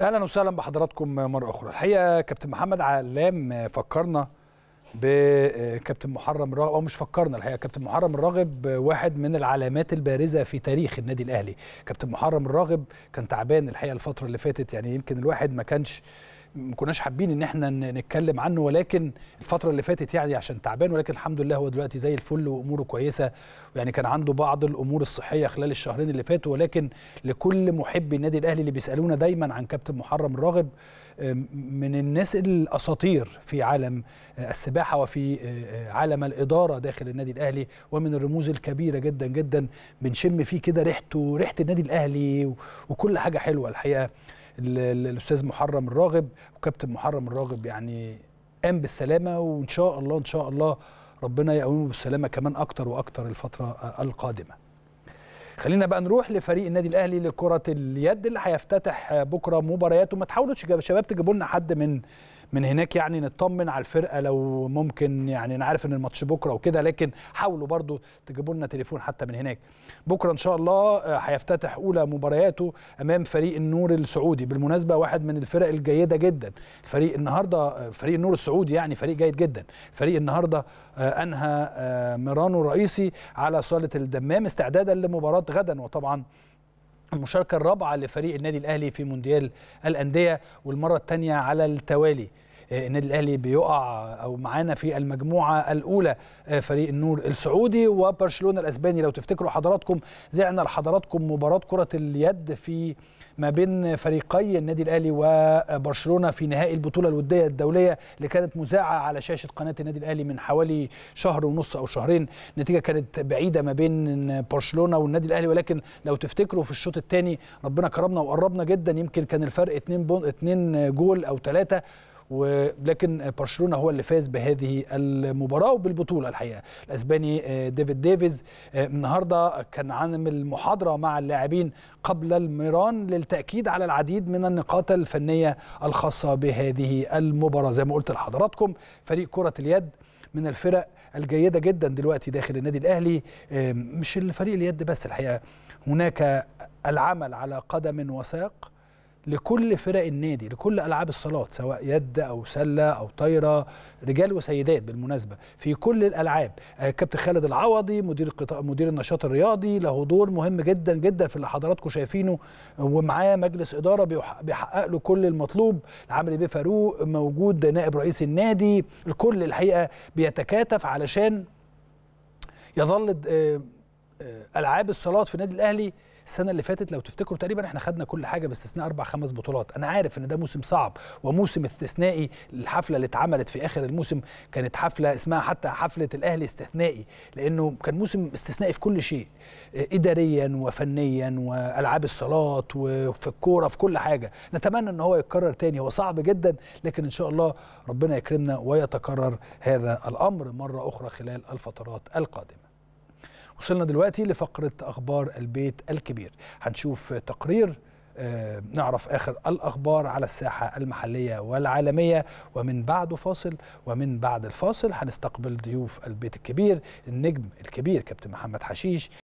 اهلا وسهلا بحضراتكم مره اخرى الحقيقه كابتن محمد علام فكرنا بكابتن محرم الراغب او مش فكرنا الحقيقه كابتن محرم الراغب واحد من العلامات البارزه في تاريخ النادي الاهلي كابتن محرم الراغب كان تعبان الحقيقه الفتره اللي فاتت يعني يمكن الواحد ما كانش ما كناش حابين ان احنا نتكلم عنه ولكن الفتره اللي فاتت يعني عشان تعبان ولكن الحمد لله هو دلوقتي زي الفل واموره كويسه يعني كان عنده بعض الامور الصحيه خلال الشهرين اللي فاتوا ولكن لكل محبي النادي الاهلي اللي بيسالونا دايما عن كابتن محرم الراغب من الناس الاساطير في عالم آه، السباحه وفي آه، آه، عالم الاداره داخل النادي الاهلي ومن الرموز الكبيره جدا جدا بنشم فيه كده ريحته ريحه النادي الاهلي وكل حاجه حلوه الحقيقه الاستاذ محرم الراغب وكابتن محرم الراغب يعني قام بالسلامه وان شاء الله ان شاء الله ربنا يقومه بالسلامه كمان اكتر واكتر الفتره القادمه خلينا بقى نروح لفريق النادي الاهلي لكره اليد اللي هيفتتح بكره مبارياته ما تحاولوش شباب تجيبوا لنا حد من من هناك يعني نطمن على الفرقه لو ممكن يعني انا عارف ان الماتش بكره وكده لكن حاولوا برضو تجيبوا لنا تليفون حتى من هناك بكره ان شاء الله آه، هيفتتح اولى مبارياته امام فريق النور السعودي بالمناسبه واحد من الفرق الجيده جدا فريق النهارده آه، فريق النور السعودي يعني فريق جيد جدا فريق النهارده آه، انهى ميرانو الرئيسي على صاله الدمام استعدادا لمباراه غدا وطبعا المشاركة الرابعة لفريق النادي الأهلي في مونديال الأندية والمرة الثانية على التوالي آه، النادي الاهلي بيقع او معانا في المجموعه الاولى آه، فريق النور السعودي وبرشلونه الاسباني لو تفتكروا حضراتكم زعنا لحضراتكم مباراه كره اليد في ما بين فريقي النادي الاهلي وبرشلونه في نهائي البطوله الوديه الدوليه اللي كانت مذاعه على شاشه قناه النادي الاهلي من حوالي شهر ونص او شهرين النتيجه كانت بعيده ما بين برشلونه والنادي الاهلي ولكن لو تفتكروا في الشوط الثاني ربنا كرمنا وقربنا جدا يمكن كان الفرق 2 بون 2 جول او ثلاثه ولكن برشلونه هو اللي فاز بهذه المباراه وبالبطوله الحقيقه الاسباني آه، ديفيد ديفيز آه، النهارده كان عامل محاضره مع اللاعبين قبل الميران للتاكيد على العديد من النقاط الفنيه الخاصه بهذه المباراه زي ما قلت لحضراتكم فريق كره اليد من الفرق الجيده جدا دلوقتي داخل النادي الاهلي آه، مش الفريق اليد بس الحقيقه هناك العمل على قدم وساق لكل فرق النادي لكل العاب الصالات سواء يد او سله او طايره رجال وسيدات بالمناسبه في كل الالعاب آه، كابتن خالد العوضي مدير القطاع مدير النشاط الرياضي له دور مهم جدا جدا في اللي حضراتكم شايفينه ومعاه مجلس اداره بيحقق له كل المطلوب العمري بيه فاروق موجود نائب رئيس النادي الكل الحقيقه بيتكاتف علشان يظل آه، آه، العاب الصالات في النادي الاهلي السنه اللي فاتت لو تفتكروا تقريبا احنا خدنا كل حاجه باستثناء اربع خمس بطولات انا عارف ان ده موسم صعب وموسم استثنائي الحفله اللي اتعملت في اخر الموسم كانت حفله اسمها حتى حفله الاهلي استثنائي لانه كان موسم استثنائي في كل شيء اداريا وفنيا والعاب الصالات وفي الكوره في كل حاجه نتمنى ان هو يتكرر تاني هو صعب جدا لكن ان شاء الله ربنا يكرمنا ويتكرر هذا الامر مره اخرى خلال الفترات القادمه وصلنا دلوقتي لفقرة أخبار البيت الكبير هنشوف تقرير آه، نعرف آخر الأخبار على الساحة المحلية والعالمية ومن بعد فاصل ومن بعد الفاصل هنستقبل ضيوف البيت الكبير النجم الكبير كابتن محمد حشيش